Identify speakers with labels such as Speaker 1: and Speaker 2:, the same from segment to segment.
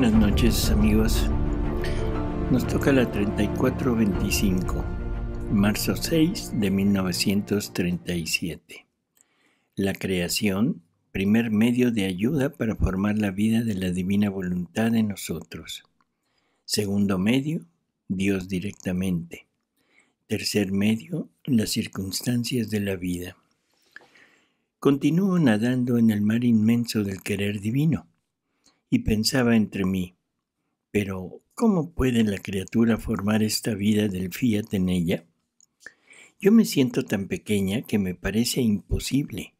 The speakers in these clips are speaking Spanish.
Speaker 1: buenas noches amigos. Nos toca la 3425, marzo 6 de 1937. La creación, primer medio de ayuda para formar la vida de la divina voluntad en nosotros. Segundo medio, Dios directamente. Tercer medio, las circunstancias de la vida. Continúo nadando en el mar inmenso del querer divino y pensaba entre mí, pero ¿cómo puede la criatura formar esta vida del fiat en ella? Yo me siento tan pequeña que me parece imposible.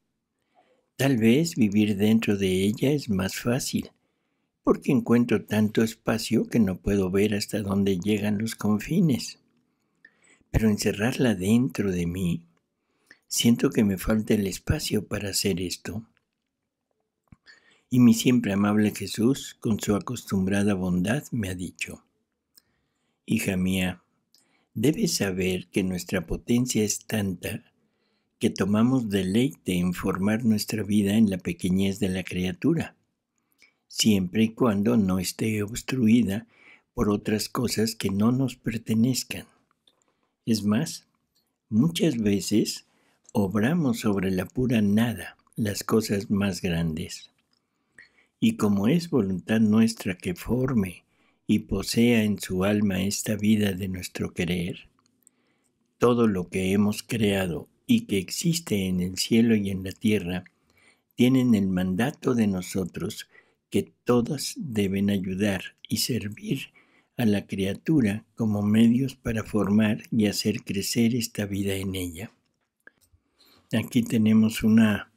Speaker 1: Tal vez vivir dentro de ella es más fácil, porque encuentro tanto espacio que no puedo ver hasta dónde llegan los confines. Pero encerrarla dentro de mí, siento que me falta el espacio para hacer esto y mi siempre amable Jesús, con su acostumbrada bondad, me ha dicho, Hija mía, debes saber que nuestra potencia es tanta que tomamos deleite en formar nuestra vida en la pequeñez de la criatura, siempre y cuando no esté obstruida por otras cosas que no nos pertenezcan. Es más, muchas veces obramos sobre la pura nada las cosas más grandes y como es voluntad nuestra que forme y posea en su alma esta vida de nuestro querer, todo lo que hemos creado y que existe en el cielo y en la tierra, tienen el mandato de nosotros que todas deben ayudar y servir a la criatura como medios para formar y hacer crecer esta vida en ella. Aquí tenemos una,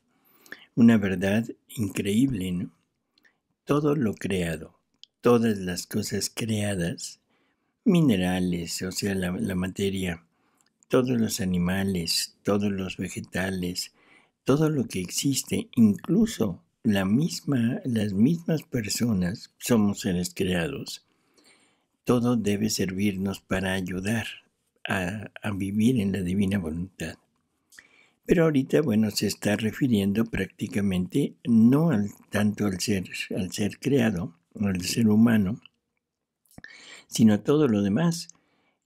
Speaker 1: una verdad increíble, ¿no? todo lo creado, todas las cosas creadas, minerales, o sea, la, materia, todos los animales, todos los vegetales, todo lo que existe, incluso la misma, las mismas personas somos seres creados. Todo debe servirnos para ayudar a vivir en la divina voluntad. Pero ahorita, bueno, se está refiriendo prácticamente no al, tanto al ser, al ser creado, al ser humano, sino a todo lo demás.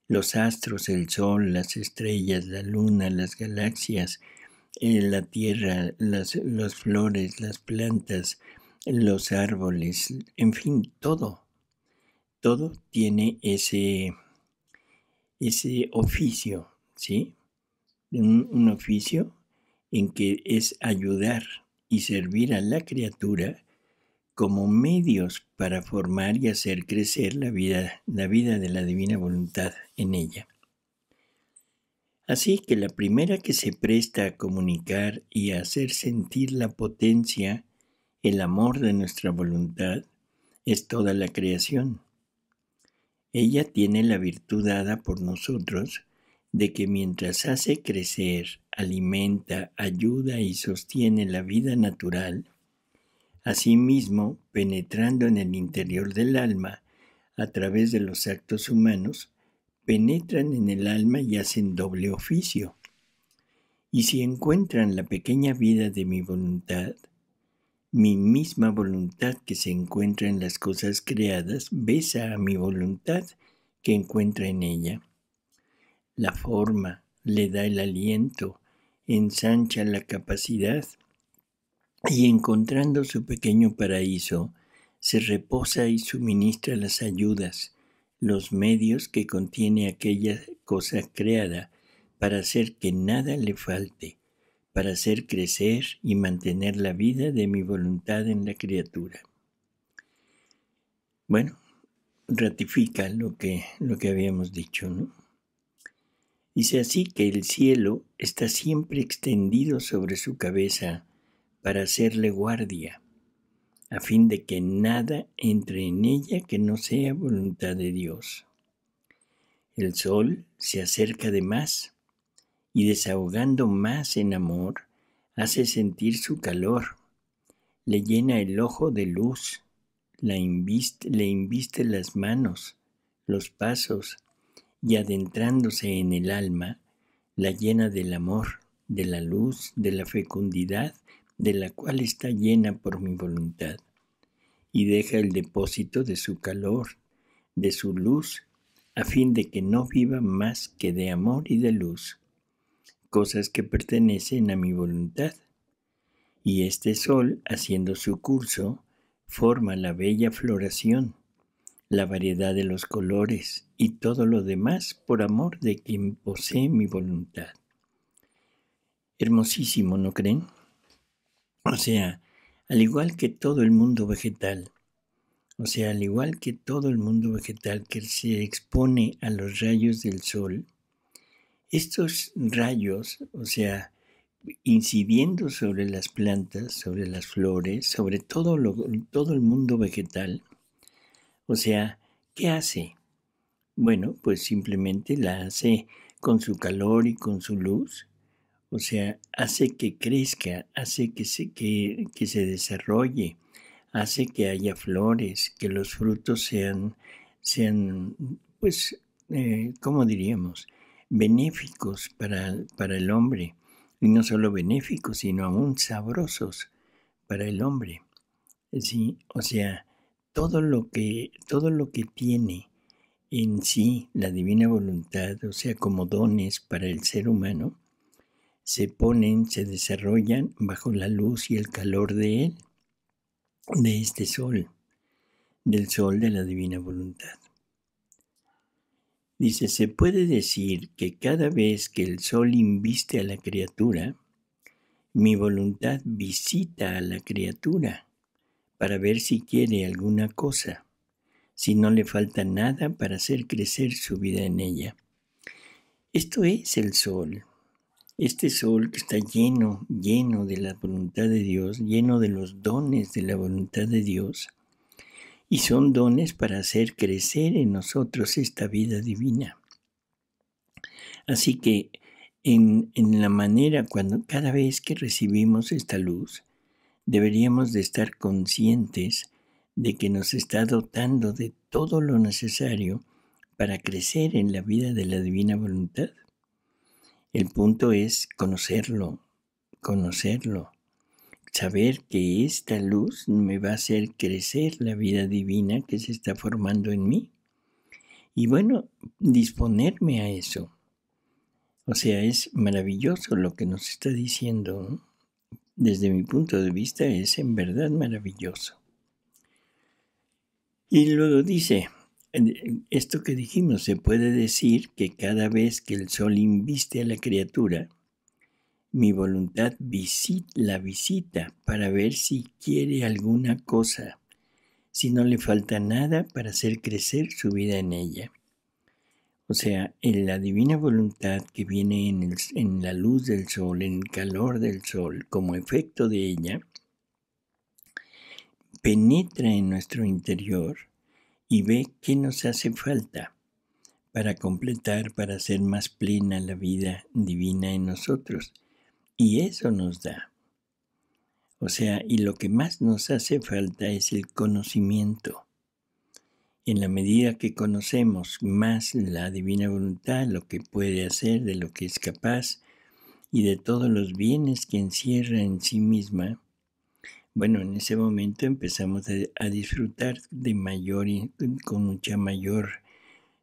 Speaker 1: Los astros, el sol, las estrellas, la luna, las galaxias, eh, la tierra, las, flores, las plantas, los árboles, en fin, todo. Todo tiene ese, ese oficio, ¿sí? un, oficio en que es ayudar y servir a la criatura como medios para formar y hacer crecer la vida, la vida de la divina voluntad en ella. Así que la primera que se presta a comunicar y a hacer sentir la potencia, el amor de nuestra voluntad, es toda la creación. Ella tiene la virtud dada por nosotros de que mientras hace crecer, alimenta, ayuda y sostiene la vida natural, asimismo, penetrando en el interior del alma a través de los actos humanos, penetran en el alma y hacen doble oficio. Y si encuentran la pequeña vida de mi voluntad, mi misma voluntad que se encuentra en las cosas creadas besa a mi voluntad que encuentra en ella la forma, le da el aliento, ensancha la capacidad y encontrando su pequeño paraíso, se reposa y suministra las ayudas, los medios que contiene aquella cosa creada para hacer que nada le falte, para hacer crecer y mantener la vida de mi voluntad en la criatura. Bueno, ratifica lo que, lo que habíamos dicho, ¿no? Dice así que el cielo está siempre extendido sobre su cabeza para hacerle guardia, a fin de que nada entre en ella que no sea voluntad de Dios. El sol se acerca de más y desahogando más en amor, hace sentir su calor, le llena el ojo de luz, le inviste las manos, los pasos, y adentrándose en el alma, la llena del amor, de la luz, de la fecundidad, de la cual está llena por mi voluntad, y deja el depósito de su calor, de su luz, a fin de que no viva más que de amor y de luz, cosas que pertenecen a mi voluntad. Y este sol, haciendo su curso, forma la bella floración la variedad de los colores y todo lo demás por amor de quien posee mi voluntad. Hermosísimo, ¿no creen? O sea, al igual que todo el mundo vegetal, o sea, al igual que todo el mundo vegetal que se expone a los rayos del sol, estos rayos, o sea, incidiendo sobre las plantas, sobre las flores, sobre todo, todo el mundo vegetal, o sea, ¿qué hace? Bueno, pues simplemente la hace con su calor y con su luz. O sea, hace que crezca, hace que se, que, se desarrolle, hace que haya flores, que los frutos sean, sean pues, eh, ¿cómo diríamos? Benéficos para, para el hombre. Y no solo benéficos, sino aún sabrosos para el hombre. Sí, o sea, todo lo que, todo lo que tiene en sí la divina voluntad, o sea, como dones para el ser humano, se ponen, se desarrollan bajo la luz y el calor de él, de este sol, del sol de la divina voluntad. Dice, se puede decir que cada vez que el sol inviste a la criatura, mi voluntad visita a la criatura para ver si quiere alguna cosa, si no le falta nada para hacer crecer su vida en ella. Esto es el sol. Este sol que está lleno, lleno de la voluntad de Dios, lleno de los dones de la voluntad de Dios, y son dones para hacer crecer en nosotros esta vida divina. Así que en, la manera cuando cada vez que recibimos esta luz, deberíamos de estar conscientes de que nos está dotando de todo lo necesario para crecer en la vida de la divina voluntad. El punto es conocerlo, conocerlo, saber que esta luz me va a hacer crecer la vida divina que se está formando en mí. Y bueno, disponerme a eso. O sea, es maravilloso lo que nos está diciendo desde mi punto de vista, es en verdad maravilloso. Y luego dice, esto que dijimos, se puede decir que cada vez que el sol inviste a la criatura, mi voluntad visit, la visita para ver si quiere alguna cosa, si no le falta nada para hacer crecer su vida en ella. O sea, en la divina voluntad que viene en, en la luz del sol, en el calor del sol, como efecto de ella, penetra en nuestro interior y ve qué nos hace falta para completar, para hacer más plena la vida divina en nosotros. Y eso nos da. O sea, y lo que más nos hace falta es el conocimiento. En la medida que conocemos más la divina voluntad, lo que puede hacer, de lo que es capaz y de todos los bienes que encierra en sí misma, bueno, en ese momento empezamos a, disfrutar de mayor, con mucha mayor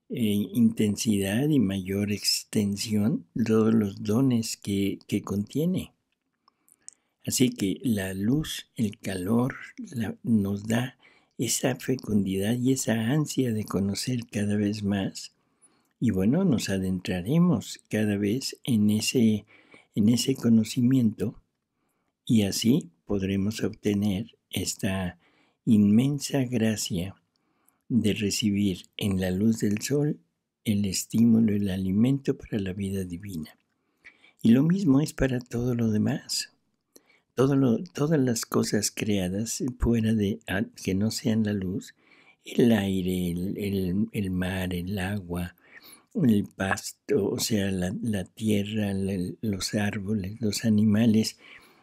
Speaker 1: eh, intensidad y mayor extensión todos los dones que, contiene. Así que la luz, el calor nos da esa fecundidad y esa ansia de conocer cada vez más. Y bueno, nos adentraremos cada vez en ese, en ese conocimiento y así podremos obtener esta inmensa gracia de recibir en la luz del sol el estímulo, el alimento para la vida divina. Y lo mismo es para todo lo demás todas las cosas creadas fuera de ah, que no sean la luz, el aire, el, mar, el agua, el pasto, o sea, la, tierra, los árboles, los animales,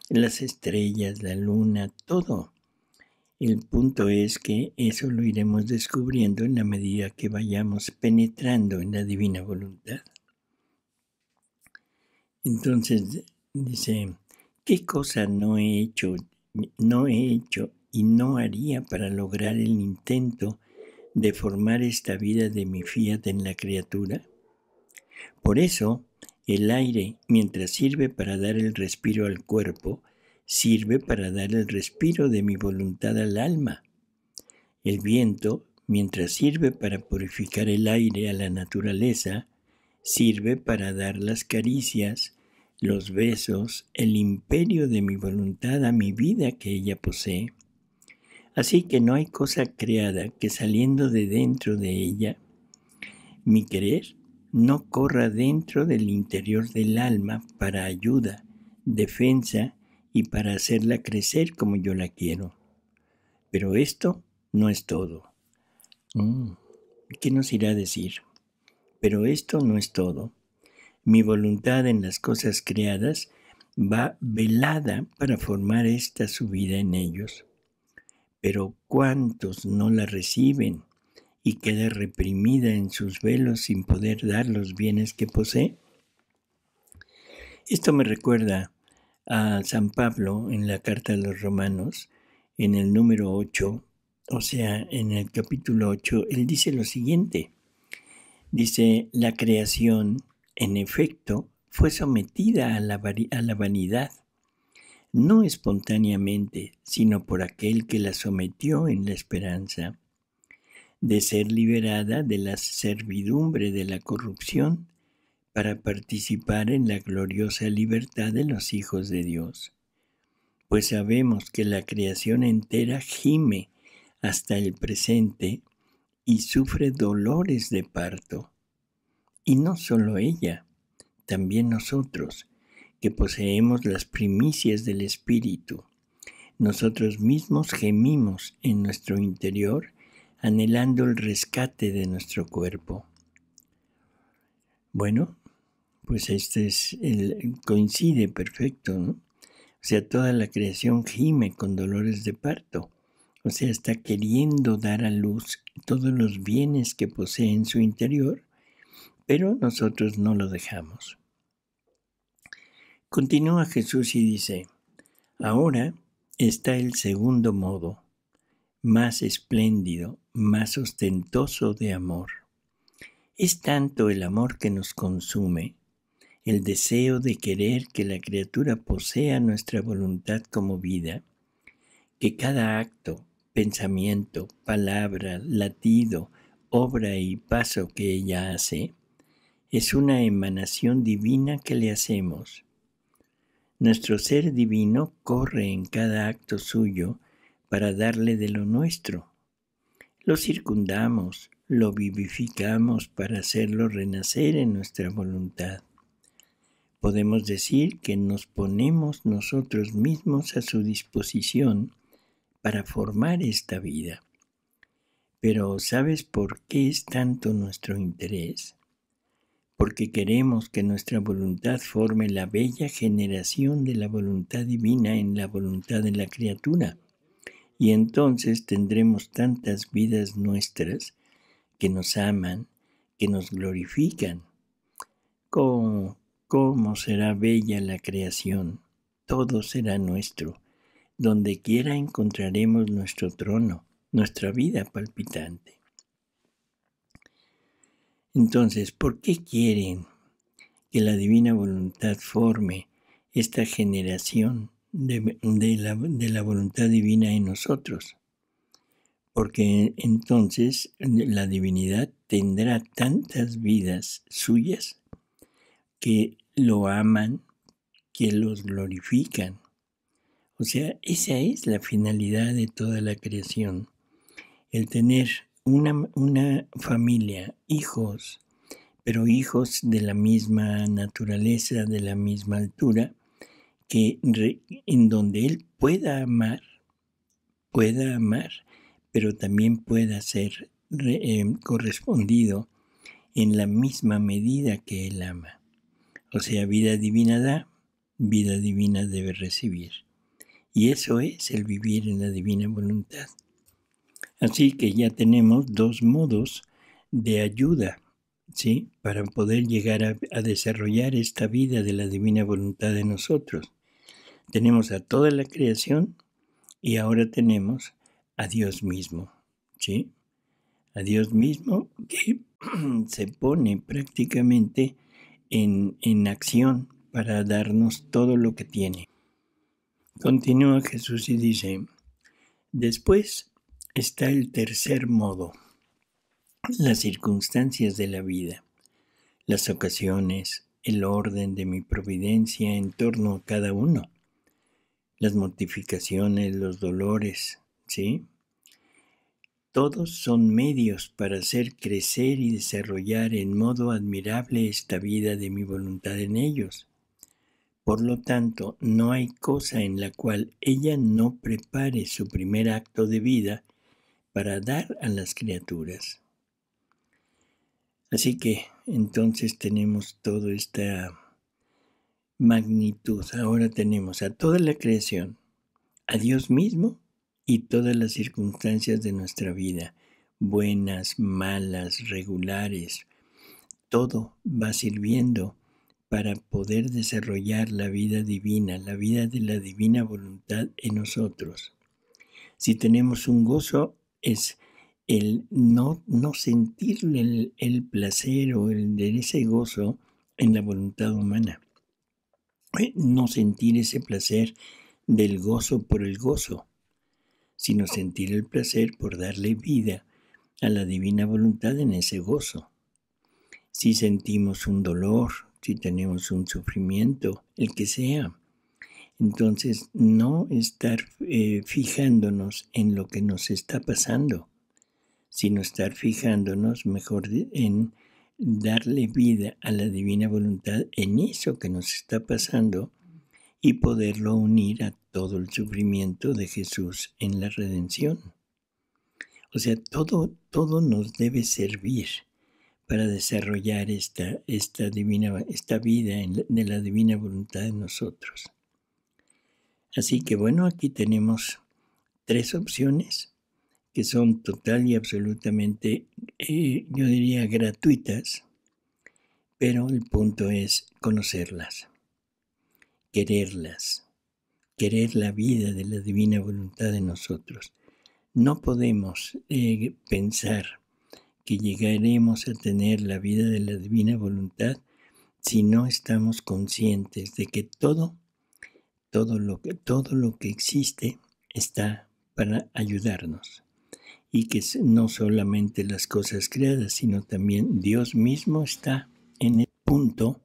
Speaker 1: las estrellas, la luna, todo. El punto es que eso lo iremos descubriendo en la medida que vayamos penetrando en la divina voluntad. Entonces dice, ¿Qué cosa no he hecho, no he hecho y no haría para lograr el intento de formar esta vida de mi fiat en la criatura? Por eso, el aire, mientras sirve para dar el respiro al cuerpo, sirve para dar el respiro de mi voluntad al alma. El viento, mientras sirve para purificar el aire a la naturaleza, sirve para dar las caricias, los besos, el imperio de mi voluntad a mi vida que ella posee. Así que no hay cosa creada que saliendo de dentro de ella, mi querer no corra dentro del interior del alma para ayuda, defensa y para hacerla crecer como yo la quiero. Pero esto no es todo. Mm. ¿Qué nos irá a decir? Pero esto no es todo. Mi voluntad en las cosas creadas va velada para formar esta subida en ellos. Pero ¿cuántos no la reciben y queda reprimida en sus velos sin poder dar los bienes que posee? Esto me recuerda a San Pablo en la carta a los romanos, en el número 8, o sea, en el capítulo 8, él dice lo siguiente. Dice, la creación en efecto, fue sometida a la, vanidad, no espontáneamente, sino por aquel que la sometió en la esperanza de ser liberada de la servidumbre de la corrupción para participar en la gloriosa libertad de los hijos de Dios. Pues sabemos que la creación entera gime hasta el presente y sufre dolores de parto y no solo ella, también nosotros, que poseemos las primicias del Espíritu. Nosotros mismos gemimos en nuestro interior, anhelando el rescate de nuestro cuerpo. Bueno, pues este es coincide perfecto, ¿no? O sea, toda la creación gime con dolores de parto. O sea, está queriendo dar a luz todos los bienes que posee en su interior pero nosotros no lo dejamos. Continúa Jesús y dice, ahora está el segundo modo, más espléndido, más ostentoso de amor. Es tanto el amor que nos consume, el deseo de querer que la criatura posea nuestra voluntad como vida, que cada acto, pensamiento, palabra, latido, obra y paso que ella hace es una emanación divina que le hacemos. Nuestro ser divino corre en cada acto suyo para darle de lo nuestro. Lo circundamos, lo vivificamos para hacerlo renacer en nuestra voluntad. Podemos decir que nos ponemos nosotros mismos a su disposición para formar esta vida. Pero ¿sabes por qué es tanto nuestro interés? porque queremos que nuestra voluntad forme la bella generación de la voluntad divina en la voluntad de la criatura. Y entonces tendremos tantas vidas nuestras que nos aman, que nos glorifican. ¿Cómo, cómo será bella la creación? Todo será nuestro. Donde quiera encontraremos nuestro trono, nuestra vida palpitante. Entonces, ¿por qué quieren que la divina voluntad forme esta generación de, la voluntad divina en nosotros? Porque entonces la divinidad tendrá tantas vidas suyas que lo aman, que los glorifican. O sea, esa es la finalidad de toda la creación, el tener una, una familia, hijos, pero hijos de la misma naturaleza, de la misma altura, que en donde él pueda amar, pueda amar, pero también pueda ser eh, correspondido en la misma medida que él ama. O sea, vida divina da, vida divina debe recibir. Y eso es el vivir en la divina voluntad. Así que ya tenemos dos modos de ayuda, ¿sí? Para poder llegar a, desarrollar esta vida de la divina voluntad de nosotros. Tenemos a toda la creación y ahora tenemos a Dios mismo, ¿sí? A Dios mismo que se pone prácticamente en, en, acción para darnos todo lo que tiene. Continúa Jesús y dice, después está el tercer modo, las circunstancias de la vida, las ocasiones, el orden de mi providencia en torno a cada uno, las mortificaciones, los dolores, ¿sí? Todos son medios para hacer crecer y desarrollar en modo admirable esta vida de mi voluntad en ellos. Por lo tanto, no hay cosa en la cual ella no prepare su primer acto de vida para dar a las criaturas. Así que entonces tenemos toda esta magnitud. Ahora tenemos a toda la creación, a Dios mismo y todas las circunstancias de nuestra vida, buenas, malas, regulares. Todo va sirviendo para poder desarrollar la vida divina, la vida de la divina voluntad en nosotros. Si tenemos un gozo es el no, no sentir el, el placer o el de ese gozo en la voluntad humana. Eh, no sentir ese placer del gozo por el gozo, sino sentir el placer por darle vida a la divina voluntad en ese gozo. Si sentimos un dolor, si tenemos un sufrimiento, el que sea, entonces, no estar eh, fijándonos en lo que nos está pasando, sino estar fijándonos mejor en darle vida a la divina voluntad en eso que nos está pasando y poderlo unir a todo el sufrimiento de Jesús en la redención. O sea, todo, todo nos debe servir para desarrollar esta, esta, divina, esta vida de la divina voluntad en nosotros. Así que bueno, aquí tenemos tres opciones que son total y absolutamente, eh, yo diría, gratuitas, pero el punto es conocerlas, quererlas, querer la vida de la divina voluntad de nosotros. No podemos eh, pensar que llegaremos a tener la vida de la divina voluntad si no estamos conscientes de que todo todo lo que, todo lo que existe está para ayudarnos y que no solamente las cosas creadas, sino también Dios mismo está en el punto,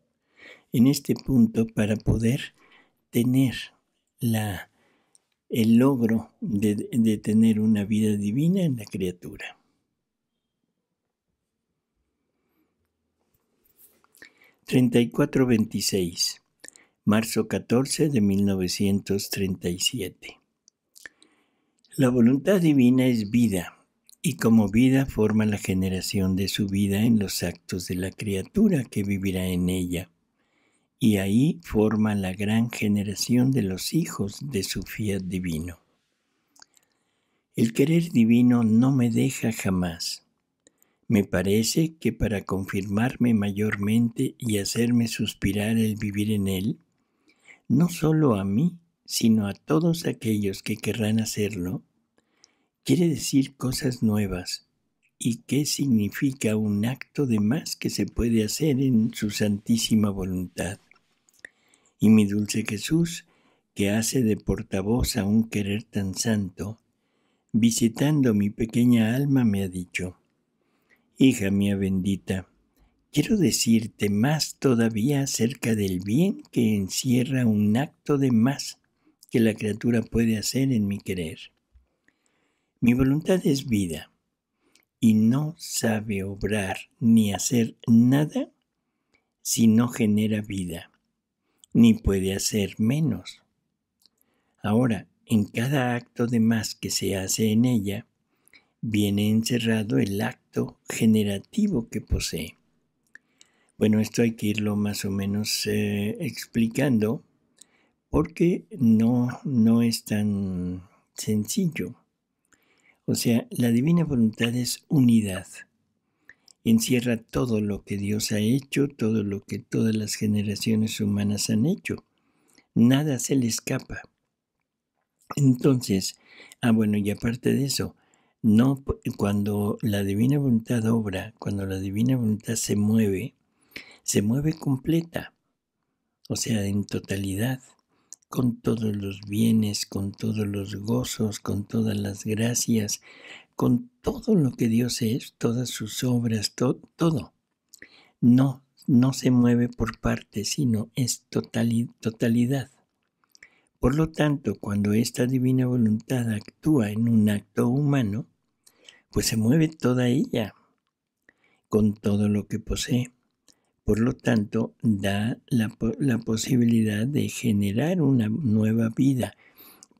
Speaker 1: en este punto para poder tener la, el logro de, tener una vida divina en la criatura. veintiséis marzo 14 de 1937. La voluntad divina es vida y como vida forma la generación de su vida en los actos de la criatura que vivirá en ella y ahí forma la gran generación de los hijos de su fiat divino. El querer divino no me deja jamás. Me parece que para confirmarme mayormente y hacerme suspirar el vivir en él, no solo a mí, sino a todos aquellos que querrán hacerlo, quiere decir cosas nuevas. ¿Y qué significa un acto de más que se puede hacer en su santísima voluntad? Y mi dulce Jesús, que hace de portavoz a un querer tan santo, visitando mi pequeña alma me ha dicho, Hija mía bendita, Quiero decirte más todavía acerca del bien que encierra un acto de más que la criatura puede hacer en mi querer. Mi voluntad es vida y no sabe obrar ni hacer nada si no genera vida, ni puede hacer menos. Ahora, en cada acto de más que se hace en ella, viene encerrado el acto generativo que posee. Bueno, esto hay que irlo más o menos eh, explicando porque no, no es tan sencillo. O sea, la divina voluntad es unidad. Encierra todo lo que Dios ha hecho, todo lo que todas las generaciones humanas han hecho. Nada se le escapa. Entonces, ah bueno, y aparte de eso, no cuando la divina voluntad obra, cuando la divina voluntad se mueve, se mueve completa, o sea, en totalidad, con todos los bienes, con todos los gozos, con todas las gracias, con todo lo que Dios es, todas sus obras, todo. No, no se mueve por parte, sino es totalidad. Por lo tanto, cuando esta divina voluntad actúa en un acto humano, pues se mueve toda ella, con todo lo que posee. Por lo tanto, da la, posibilidad de generar una nueva vida,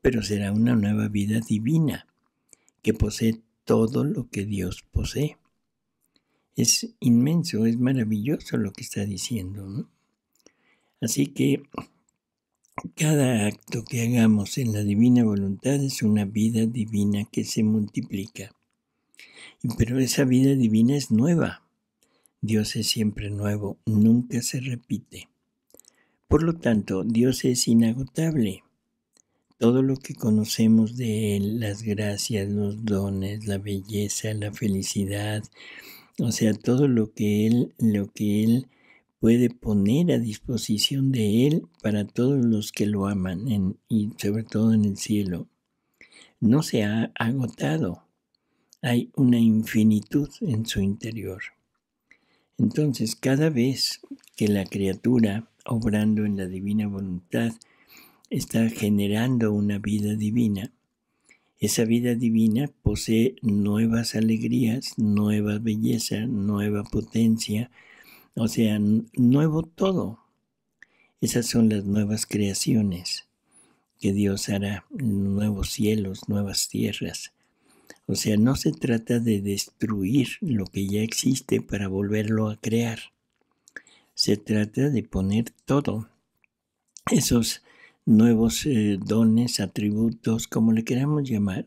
Speaker 1: pero será una nueva vida divina, que posee todo lo que Dios posee. Es inmenso, es maravilloso lo que está diciendo. Así que cada acto que hagamos en la divina voluntad es una vida divina que se multiplica. Pero esa vida divina es nueva. Dios es siempre nuevo, nunca se repite. Por lo tanto, Dios es inagotable. Todo lo que conocemos de Él, las gracias, los dones, la belleza, la felicidad, o sea, todo lo que Él, lo que Él puede poner a disposición de Él para todos los que lo aman y sobre todo en el cielo. No se ha agotado. Hay una infinitud en su interior. Entonces, cada vez que la criatura, obrando en la divina voluntad, está generando una vida divina, esa vida divina posee nuevas alegrías, nueva belleza, nueva potencia, o sea, nuevo todo. Esas son las nuevas creaciones que Dios hará, nuevos cielos, nuevas tierras. O sea, no se trata de destruir lo que ya existe para volverlo a crear. Se trata de poner todo, esos nuevos eh, dones, atributos, como le queramos llamar,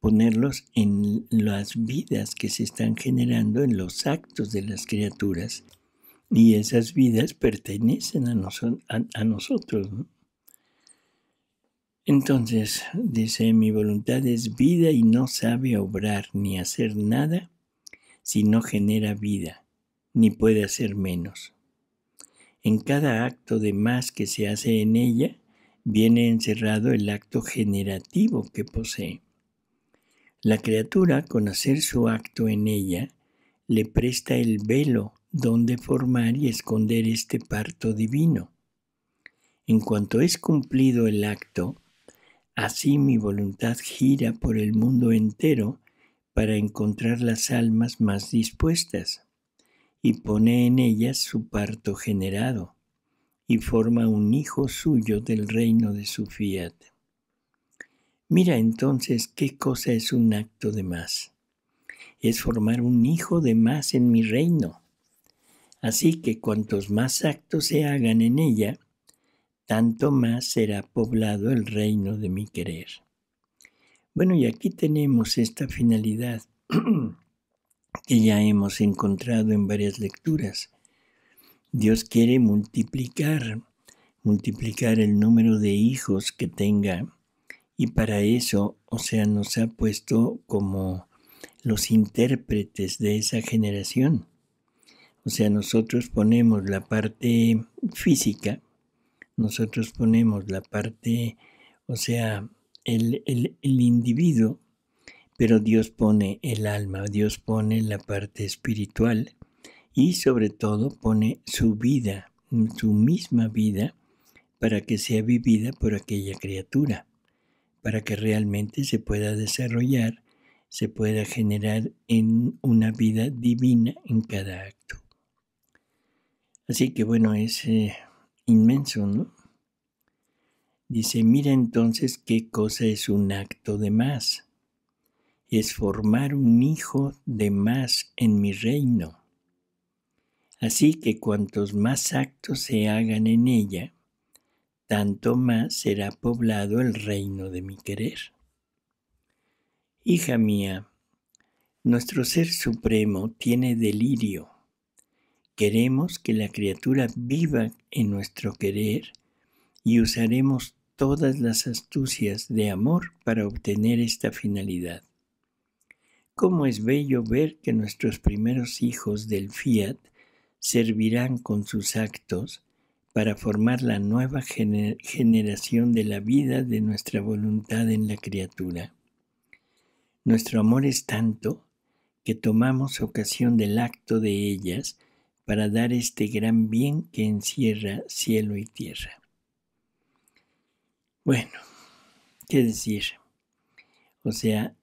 Speaker 1: ponerlos en las vidas que se están generando, en los actos de las criaturas. Y esas vidas pertenecen a, a nosotros. Entonces dice, mi voluntad es vida y no sabe obrar ni hacer nada si no genera vida, ni puede hacer menos. En cada acto de más que se hace en ella, viene encerrado el acto generativo que posee. La criatura, con hacer su acto en ella, le presta el velo donde formar y esconder este parto divino. En cuanto es cumplido el acto, Así mi voluntad gira por el mundo entero para encontrar las almas más dispuestas y pone en ellas su parto generado y forma un hijo suyo del reino de su fiat. Mira entonces qué cosa es un acto de más. Es formar un hijo de más en mi reino. Así que cuantos más actos se hagan en ella, tanto más será poblado el reino de mi querer. Bueno, y aquí tenemos esta finalidad que ya hemos encontrado en varias lecturas. Dios quiere multiplicar, multiplicar el número de hijos que tenga y para eso, o sea, nos ha puesto como los intérpretes de esa generación. O sea, nosotros ponemos la parte física, nosotros ponemos la parte, o sea, el, individuo, pero Dios pone el alma, Dios pone la parte espiritual y sobre todo pone su vida, su misma vida, para que sea vivida por aquella criatura, para que realmente se pueda desarrollar, se pueda generar en una vida divina en cada acto. Así que bueno, es inmenso, ¿no? Dice, mira entonces qué cosa es un acto de más. Es formar un hijo de más en mi reino. Así que cuantos más actos se hagan en ella, tanto más será poblado el reino de mi querer. Hija mía, nuestro Ser Supremo tiene delirio Queremos que la criatura viva en nuestro querer y usaremos todas las astucias de amor para obtener esta finalidad. ¿Cómo es bello ver que nuestros primeros hijos del Fiat servirán con sus actos para formar la nueva generación de la vida de nuestra voluntad en la criatura? Nuestro amor es tanto que tomamos ocasión del acto de ellas para dar este gran bien que encierra cielo y tierra. Bueno, ¿qué decir? O sea,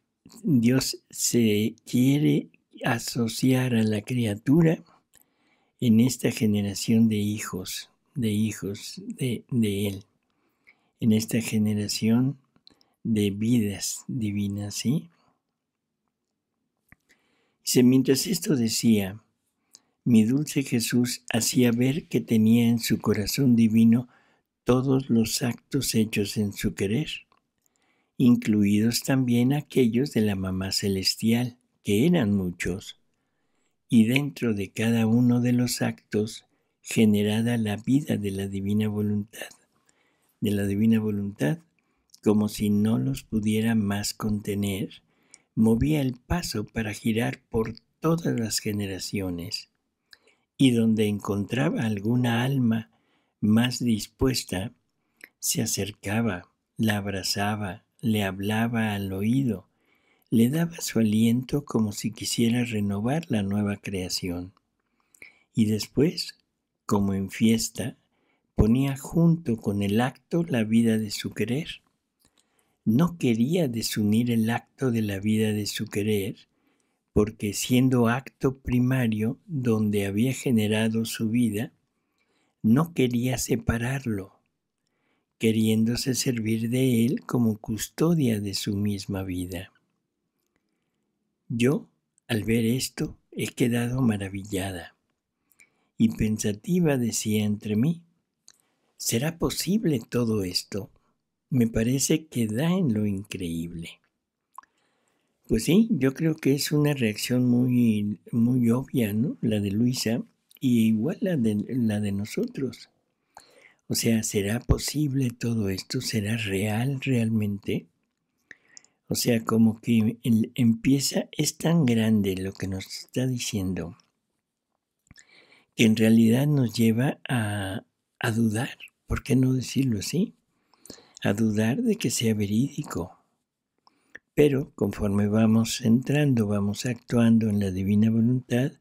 Speaker 1: Dios se quiere asociar a la criatura en esta generación de hijos, de hijos de, Él, en esta generación de vidas divinas, ¿sí? Y mientras esto decía, mi dulce Jesús hacía ver que tenía en su corazón divino todos los actos hechos en su querer, incluidos también aquellos de la mamá celestial, que eran muchos, y dentro de cada uno de los actos generada la vida de la divina voluntad, de la divina voluntad, como si no los pudiera más contener, movía el paso para girar por todas las generaciones y donde encontraba alguna alma más dispuesta, se acercaba, la abrazaba, le hablaba al oído, le daba su aliento como si quisiera renovar la nueva creación. Y después, como en fiesta, ponía junto con el acto la vida de su querer. No quería desunir el acto de la vida de su querer porque siendo acto primario donde había generado su vida, no quería separarlo, queriéndose servir de él como custodia de su misma vida. Yo, al ver esto, he quedado maravillada y pensativa decía entre mí, ¿será posible todo esto? Me parece que da en lo increíble. Pues sí, yo creo que es una reacción muy, muy obvia, ¿no? La de Luisa y igual la de, la de nosotros. O sea, ¿será posible todo esto? ¿Será real realmente? O sea, como que empieza, es tan grande lo que nos está diciendo, que en realidad nos lleva a dudar, ¿por qué no decirlo así? A dudar de que sea verídico. Pero conforme vamos entrando, vamos actuando en la divina voluntad,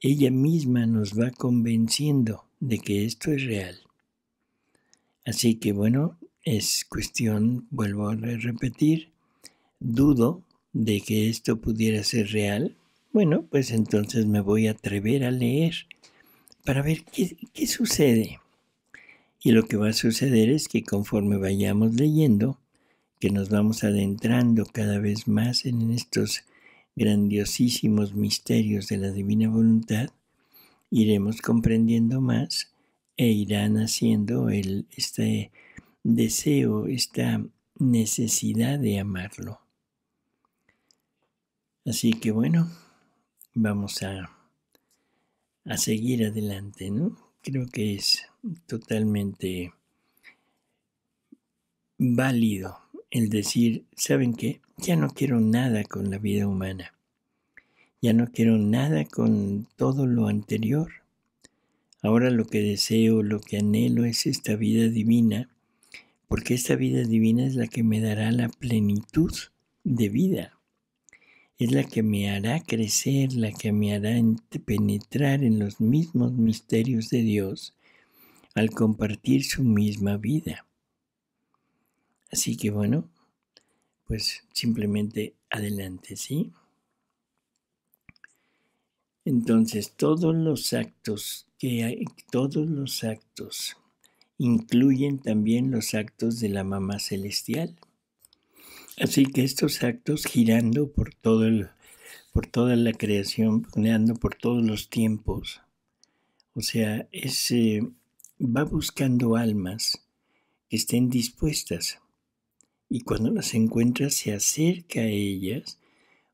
Speaker 1: ella misma nos va convenciendo de que esto es real. Así que bueno, es cuestión, vuelvo a repetir, dudo de que esto pudiera ser real. Bueno, pues entonces me voy a atrever a leer para ver qué, sucede. Y lo que va a suceder es que conforme vayamos leyendo, que nos vamos adentrando cada vez más en estos grandiosísimos misterios de la divina voluntad, iremos comprendiendo más e irán naciendo el, este deseo, esta necesidad de amarlo. Así que bueno, vamos a, a seguir adelante, ¿no? Creo que es totalmente válido el decir, ¿saben qué? Ya no quiero nada con la vida humana. Ya no quiero nada con todo lo anterior. Ahora lo que deseo, lo que anhelo es esta vida divina, porque esta vida divina es la que me dará la plenitud de vida. Es la que me hará crecer, la que me hará penetrar en los mismos misterios de Dios al compartir su misma vida. Así que bueno, pues simplemente adelante, ¿sí? Entonces, todos los actos que hay, todos los actos incluyen también los actos de la mamá celestial. Así que estos actos girando por todo por toda la creación, girando por todos los tiempos. O sea, eh, va buscando almas que estén dispuestas y cuando las encuentra se acerca a ellas,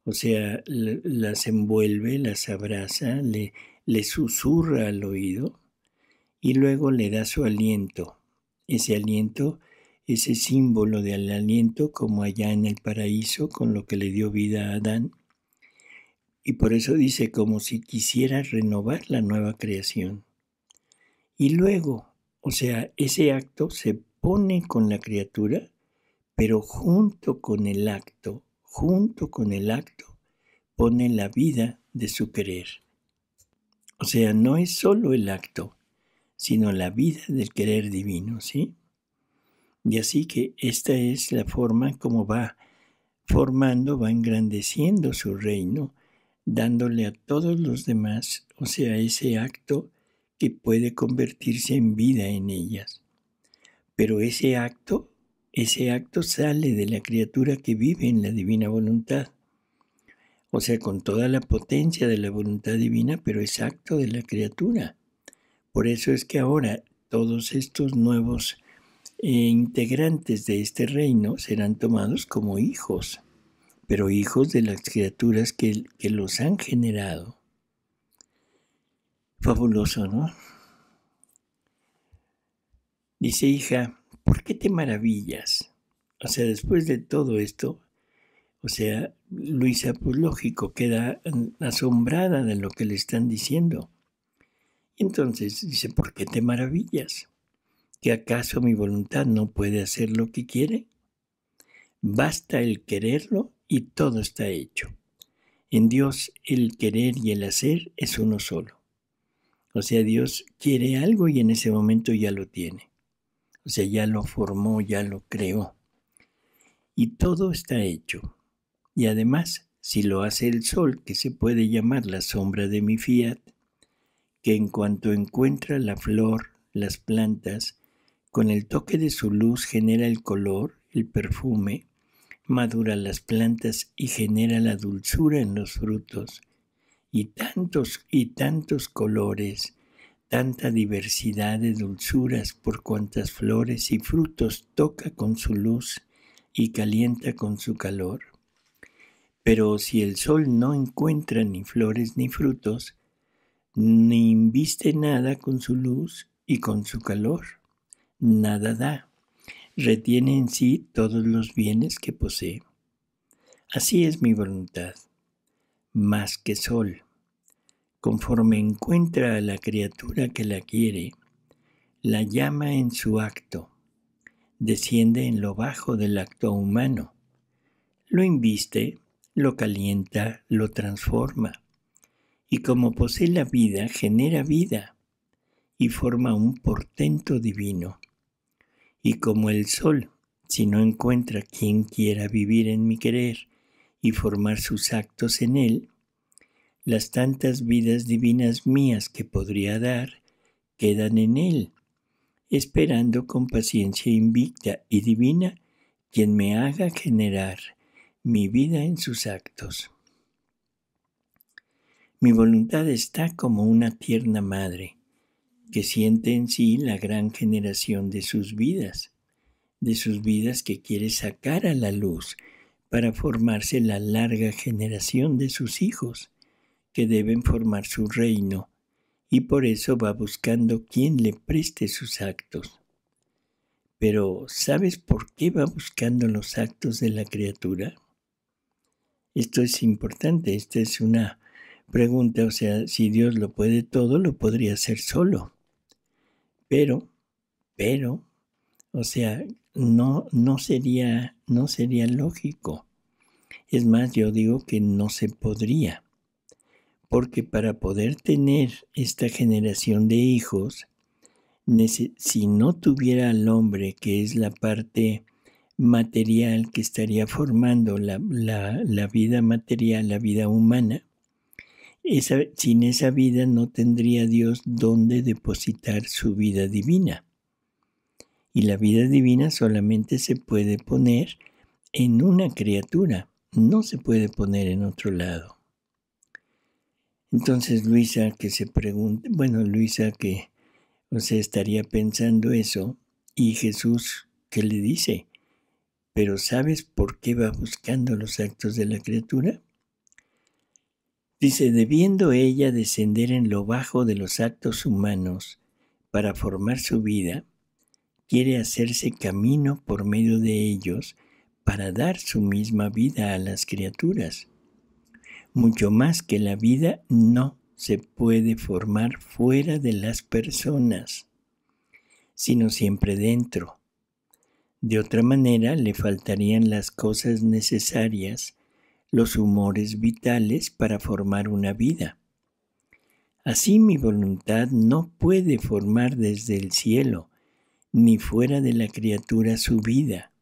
Speaker 1: o sea, las envuelve, las abraza, le, le susurra al oído y luego le da su aliento. Ese aliento, ese símbolo del aliento como allá en el paraíso con lo que le dio vida a Adán. Y por eso dice como si quisiera renovar la nueva creación. Y luego, o sea, ese acto se pone con la criatura pero junto con el acto, junto con el acto, pone la vida de su querer. O sea, no es solo el acto, sino la vida del querer divino, ¿sí? Y así que esta es la forma como va formando, va engrandeciendo su reino, dándole a todos los demás, o sea, ese acto que puede convertirse en vida en ellas. Pero ese acto ese acto sale de la criatura que vive en la divina voluntad. O sea, con toda la potencia de la voluntad divina, pero es acto de la criatura. Por eso es que ahora todos estos nuevos eh, integrantes de este reino serán tomados como hijos, pero hijos de las criaturas que los han generado. Fabuloso, ¿no? Dice hija, ¿por qué te maravillas? O sea, después de todo esto, o sea, Luisa, pues lógico, queda asombrada de lo que le están diciendo. Entonces dice, ¿por qué te maravillas? ¿Que acaso mi voluntad no puede hacer lo que quiere? Basta el quererlo y todo está hecho. En Dios el querer y el hacer es uno solo. O sea, Dios quiere algo y en ese momento ya lo tiene. O sea, ya lo formó, ya lo creó. Y todo está hecho. Y además, si lo hace el sol, que se puede llamar la sombra de mi fiat, que en cuanto encuentra la flor, las plantas, con el toque de su luz genera el color, el perfume, madura las plantas y genera la dulzura en los frutos, y tantos y tantos colores, tanta diversidad de dulzuras por cuantas flores y frutos toca con su luz y calienta con su calor. Pero si el sol no encuentra ni flores ni frutos, ni inviste nada con su luz y con su calor, nada da, retiene en sí todos los bienes que posee. Así es mi voluntad, más que sol Conforme encuentra a la criatura que la quiere, la llama en su acto, desciende en lo bajo del acto humano, lo inviste, lo calienta, lo transforma, y como posee la vida, genera vida y forma un portento divino. Y como el sol, si no encuentra quien quiera vivir en mi querer y formar sus actos en él, las tantas vidas divinas mías que podría dar quedan en Él, esperando con paciencia invicta y divina quien me haga generar mi vida en sus actos. Mi voluntad está como una tierna madre, que siente en sí la gran generación de sus vidas, de sus vidas que quiere sacar a la luz para formarse la larga generación de sus hijos que deben formar su reino, y por eso va buscando quien le preste sus actos. Pero ¿sabes por qué va buscando los actos de la criatura? Esto es importante, esta es una pregunta, o sea, si Dios lo puede todo, lo podría hacer solo. Pero, pero, o sea, no, no sería, no sería lógico. Es más, yo digo que no se podría porque para poder tener esta generación de hijos, si no tuviera al hombre, que es la parte material que estaría formando la, vida material, la vida humana, sin esa vida no tendría Dios dónde depositar su vida divina. Y la vida divina solamente se puede poner en una criatura, no se puede poner en otro lado. Entonces Luisa que se pregunta, bueno, Luisa que se estaría pensando eso y Jesús que le dice, pero ¿sabes por qué va buscando los actos de la criatura? Dice, debiendo ella descender en lo bajo de los actos humanos para formar su vida, quiere hacerse camino por medio de ellos para dar su misma vida a las criaturas mucho más que la vida no se puede formar fuera de las personas, sino siempre dentro. De otra manera le faltarían las cosas necesarias, los humores vitales para formar una vida. Así mi voluntad no puede formar desde el cielo, ni fuera de la criatura su vida,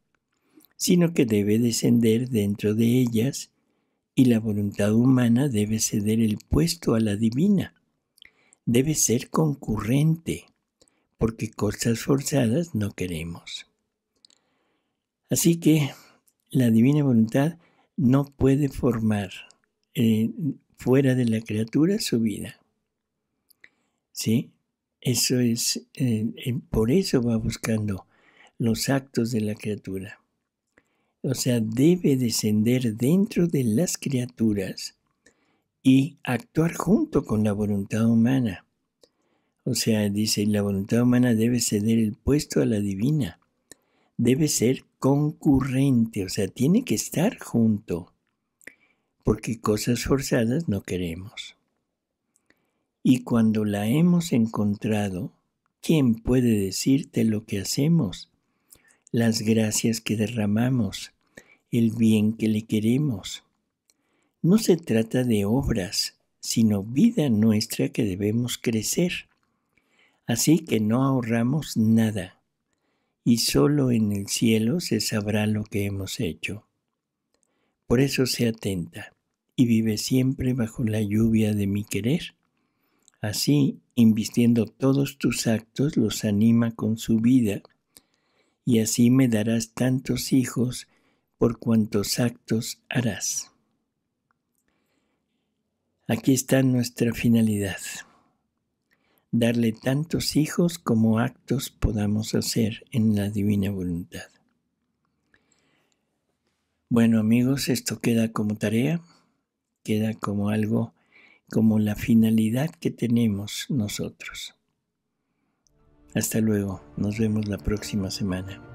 Speaker 1: sino que debe descender dentro de ellas y la voluntad humana debe ceder el puesto a la divina. Debe ser concurrente, porque cosas forzadas no queremos. Así que la divina voluntad no puede formar eh, fuera de la criatura su vida. ¿Sí? Eso es, eh, eh, por eso va buscando los actos de la criatura o sea, debe descender dentro de las criaturas y actuar junto con la voluntad humana. O sea, dice, la voluntad humana debe ceder el puesto a la divina. Debe ser concurrente, o sea, tiene que estar junto, porque cosas forzadas no queremos. Y cuando la hemos encontrado, ¿quién puede decirte lo que hacemos? Las gracias que derramamos, el bien que le queremos. No se trata de obras, sino vida nuestra que debemos crecer. Así que no ahorramos nada, y solo en el cielo se sabrá lo que hemos hecho. Por eso se atenta y vive siempre bajo la lluvia de mi querer. Así, invistiendo todos tus actos, los anima con su vida, y así me darás tantos hijos por cuantos actos harás. Aquí está nuestra finalidad, darle tantos hijos como actos podamos hacer en la divina voluntad. Bueno amigos, esto queda como tarea, queda como algo, como la finalidad que tenemos nosotros. Hasta luego, nos vemos la próxima semana.